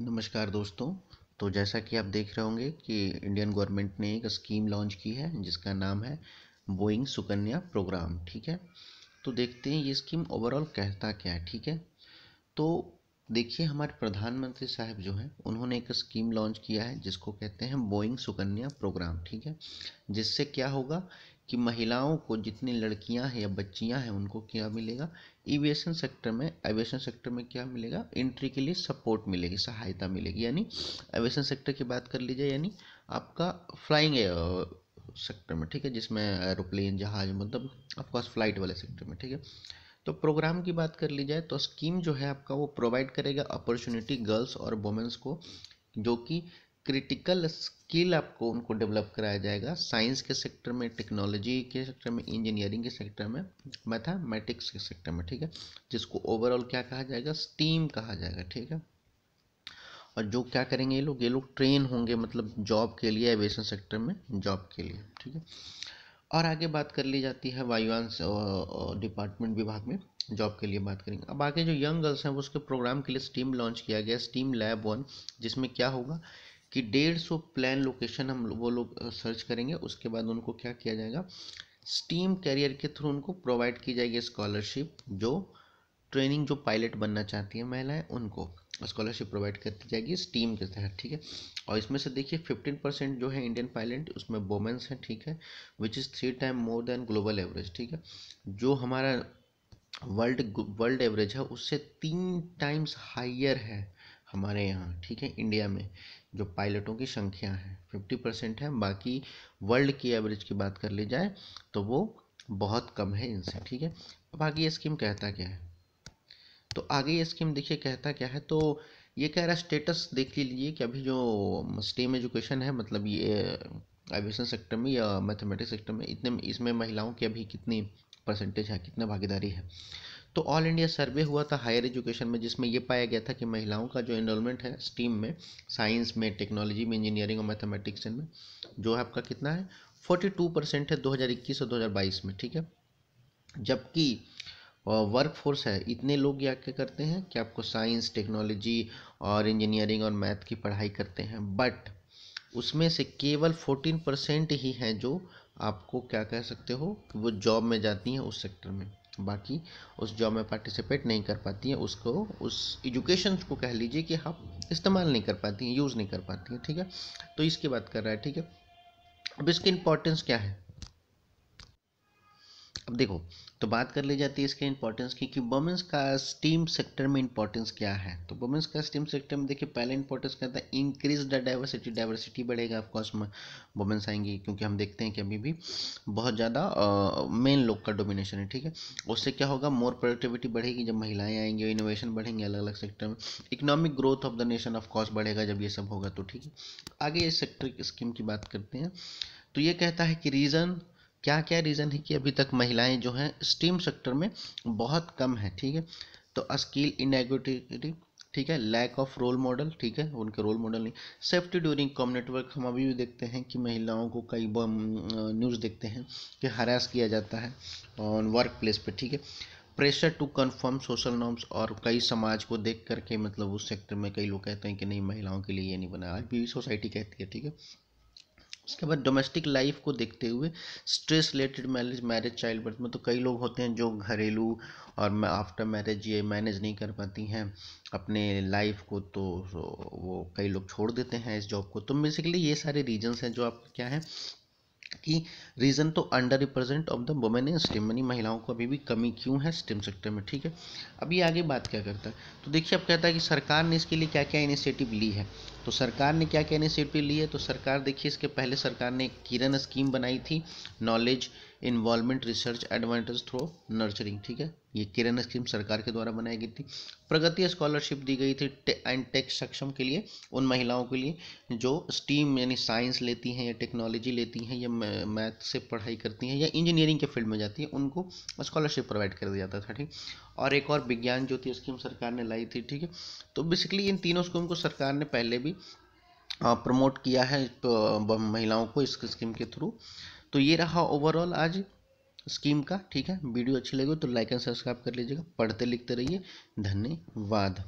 नमस्कार दोस्तों तो जैसा कि आप देख रहे होंगे कि इंडियन गवर्नमेंट ने एक स्कीम लॉन्च की है जिसका नाम है बोइंग सुकन्या प्रोग्राम ठीक है तो देखते हैं ये स्कीम ओवरऑल कहता क्या है ठीक है तो देखिए हमारे प्रधानमंत्री साहब जो हैं उन्होंने एक स्कीम लॉन्च किया है जिसको कहते हैं बोइंग सुकन्या प्रोग्राम ठीक है जिससे क्या होगा कि महिलाओं को जितनी लड़कियां हैं या बच्चियां हैं उनको क्या मिलेगा एविएशन सेक्टर में एविएशन सेक्टर में क्या मिलेगा एंट्री के लिए सपोर्ट मिलेगी सहायता मिलेगी यानी एविएशन सेक्टर की बात कर लीजिए यानी आपका फ्लाइंग सेक्टर में ठीक है जिसमें एरोप्लेन जहाज मतलब ऑफकोर्स फ्लाइट वाले सेक्टर में ठीक है तो प्रोग्राम की बात कर ली जाए तो स्कीम जो है आपका वो प्रोवाइड करेगा अपॉर्चुनिटी गर्ल्स और वुमेंस को जो कि क्रिटिकल स्किल आपको उनको डेवलप कराया जाएगा साइंस के सेक्टर में टेक्नोलॉजी के सेक्टर में इंजीनियरिंग के सेक्टर में मैथामेटिक्स के सेक्टर में ठीक है जिसको ओवरऑल क्या कहा जाएगा स्टीम कहा जाएगा ठीक है और जो क्या करेंगे ये लोग ये लोग ट्रेन होंगे मतलब जॉब के लिए एविएशन सेक्टर में जॉब के लिए ठीक है और आगे बात कर ली जाती है वायुयान डिपार्टमेंट विभाग में जॉब के लिए बात करेंगे अब आगे जो यंग गर्ल्स हैं उसके प्रोग्राम के लिए स्टीम लॉन्च किया गया स्टीम लैब वन जिसमें क्या होगा कि डेढ़ सौ प्लान लोकेशन हम वो लोग सर्च करेंगे उसके बाद उनको क्या किया जाएगा स्टीम कैरियर के थ्रू उनको प्रोवाइड की जाएगी स्कॉलरशिप जो ट्रेनिंग जो पायलट बनना चाहती है महिलाएं उनको स्कॉलरशिप प्रोवाइड कर दी जाएगी स्टीम के तहत ठीक है और इसमें से देखिए फिफ्टीन परसेंट जो है इंडियन पायलट उसमें वोमेंस हैं ठीक है which is three time more than global average ठीक है जो हमारा वर्ल्ड वर्ल्ड एवरेज है उससे तीन टाइम्स हाइयर है हमारे यहाँ ठीक है इंडिया में जो पायलटों की संख्या है फिफ्टी परसेंट है बाकी वर्ल्ड की एवरेज की बात कर ली जाए तो वो बहुत कम है इनसे ठीक है अब आगे ये स्कीम कहता क्या है तो आगे ये स्कीम देखिए कहता क्या है तो ये कह रहा है स्टेटस देख लीजिए कि अभी जो स्टेम एजुकेशन है मतलब ये एविएशन सेक्टर में या मैथमेटिक्स सेक्टर में इतने इसमें महिलाओं की अभी कितनी परसेंटेज है कितना भागीदारी है तो ऑल इंडिया सर्वे हुआ था हायर एजुकेशन में जिसमें यह पाया गया था कि महिलाओं का जो इनरोलमेंट है स्टीम में साइंस में टेक्नोलॉजी में इंजीनियरिंग और मैथमेटिक्स में जो है आपका कितना है फोर्टी टू परसेंट है दो हज़ार इक्कीस और दो हजार बाईस में ठीक है जबकि वर्क फोर्स है इतने लोग क्या क्या करते हैं कि आपको साइंस टेक्नोलॉजी और इंजीनियरिंग और मैथ की पढ़ाई करते हैं बट उसमें से केवल फोर्टीन परसेंट ही हैं जो आपको क्या कह सकते हो कि वो जॉब में जाती हैं उस सेक्टर में बाकी उस जॉब में पार्टिसिपेट नहीं कर पाती हैं उसको उस एजुकेशन को कह लीजिए कि आप इस्तेमाल नहीं कर पाती हैं यूज़ नहीं कर पाती हैं ठीक है तो इसकी बात कर रहा है ठीक है अब इसकी इम्पोर्टेंस क्या है अब देखो तो बात कर ली जाती है इसके इंपॉर्टेंस की कि वुमेंस का स्टीम सेक्टर में इंपॉर्टेंस क्या है तो वुमेंस का स्टीम सेक्टर में देखिए पहले इंपॉर्टेंस क्या था इंक्रीज द डाइवर्सिटी डाइवर्सिटी बढ़ेगा ऑफकोर्स वुमेंस आएंगी क्योंकि हम देखते हैं कि अभी भी बहुत ज़्यादा मेन लोग का डोमिनेशन है ठीक है उससे क्या होगा मोर प्रोडक्टिविटी बढ़ेगी जब महिलाएं आएंगी इनोवेशन बढ़ेंगे अलग अलग सेक्टर में economic growth of the nation of course बढ़ेगा जब ये सब होगा तो ठीक है आगे इस सेक्टर स्कीम की बात करते हैं तो ये कहता है कि रीज़न क्या क्या रीज़न है कि अभी तक महिलाएं जो हैं स्टीम सेक्टर में बहुत कम हैं ठीक है तो स्किल इनएक्विटी ठीक है लैक ऑफ रोल मॉडल ठीक है उनके रोल मॉडल नहीं सेफ्टी ड्यूरिंग कॉम नेटवर्क हम अभी भी देखते हैं कि महिलाओं को कई न्यूज़ देखते हैं कि हरास किया जाता है ऑन वर्क प्लेस पर ठीक है pressure to confirm social norms और कई समाज को देख करके मतलब उस सेक्टर में कई लोग कहते हैं कि नहीं महिलाओं के लिए ये नहीं बना आज भी सोसाइटी कहती है ठीक है उसके बाद डोमेस्टिक लाइफ को देखते हुए stress related marriage marriage child birth में तो कई लोग होते हैं जो घरेलू और आफ्टर मैरिज ये मैनेज नहीं कर पाती हैं अपने लाइफ को तो वो कई लोग छोड़ देते हैं इस जॉब को तो बेसिकली ये सारे रीजंस हैं जो आप क्या हैं कि रीज़न तो under represent of the women in STEM यानी महिलाओं को अभी भी कमी क्यों है स्टेम सेक्टर में ठीक है अभी आगे बात क्या करता है तो देखिए अब कहता है कि सरकार ने इसके लिए क्या क्या इनिशिएटिव ली है तो सरकार ने क्या क्या इनिशिएटिव ली है तो सरकार देखिए इसके पहले सरकार ने किरण स्कीम बनाई थी knowledge involvement research advantage through nurturing ठीक है ये किरण स्कीम सरकार के द्वारा बनाई गई थी प्रगति स्कॉलरशिप दी गई थी एंड टेक सक्षम के लिए उन महिलाओं के लिए जो स्टीम यानी साइंस लेती हैं या टेक्नोलॉजी लेती हैं या मैथ से पढ़ाई करती हैं या इंजीनियरिंग के फील्ड में जाती हैं उनको स्कॉलरशिप प्रोवाइड कर दिया जाता था ठीक और एक और विज्ञान ज्योति स्कीम सरकार ने लाई थी ठीक है तो बेसिकली इन तीनों स्कीम को सरकार ने पहले भी प्रमोट किया है तो महिलाओं को इस स्कीम के थ्रू तो ये रहा ओवरऑल आज स्कीम का ठीक है वीडियो अच्छी लगी तो लाइक एंड सब्सक्राइब कर लीजिएगा पढ़ते लिखते रहिए धन्यवाद